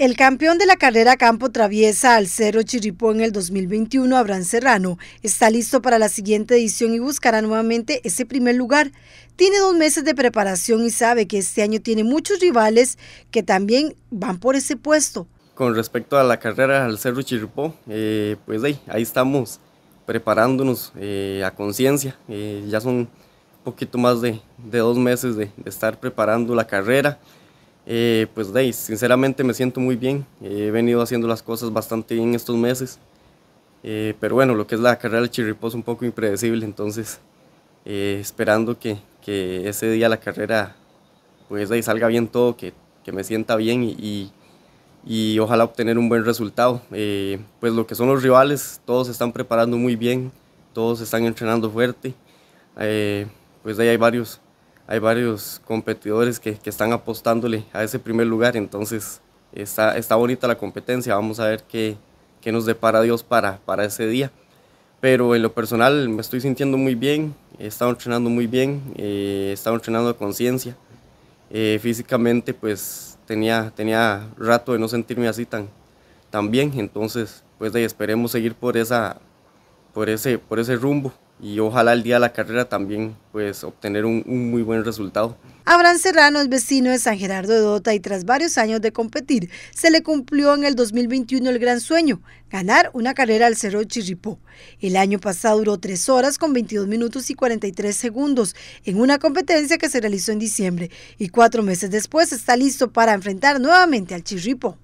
El campeón de la carrera Campo Traviesa al Cerro Chiripó en el 2021, Abraham Serrano, está listo para la siguiente edición y buscará nuevamente ese primer lugar. Tiene dos meses de preparación y sabe que este año tiene muchos rivales que también van por ese puesto. Con respecto a la carrera al Cerro Chiripó, eh, pues ahí, ahí estamos preparándonos eh, a conciencia. Eh, ya son un poquito más de, dos meses de estar preparando la carrera. Eh, pues de ahí, sinceramente me siento muy bien, he venido haciendo las cosas bastante bien estos meses, eh, pero bueno, lo que es la carrera de chirripó es un poco impredecible, entonces eh, esperando que, ese día la carrera pues de ahí salga bien todo, que, me sienta bien y, ojalá obtener un buen resultado. pues lo que son los rivales, todos se están preparando muy bien, todos están entrenando fuerte, pues de ahí hay varios hay varios competidores que, están apostándole a ese primer lugar, entonces está, está bonita la competencia, vamos a ver qué, nos depara Dios para, para ese día. Pero en lo personal me estoy sintiendo muy bien, he estado entrenando muy bien, eh, he estado entrenando a conciencia. Eh, físicamente pues tenía, tenía rato de no sentirme así tan, tan bien, entonces pues esperemos seguir por, esa, por, ese, por ese rumbo y ojalá el día de la carrera también pues obtener un, muy buen resultado. Abraham Serrano es vecino de San Gerardo de Dota y tras varios años de competir, se le cumplió en el 2021 el gran sueño, ganar una carrera al Cerro Chirripó. El año pasado duró tres horas con 22 minutos y 43 segundos en una competencia que se realizó en diciembre y cuatro meses después está listo para enfrentar nuevamente al Chirripó.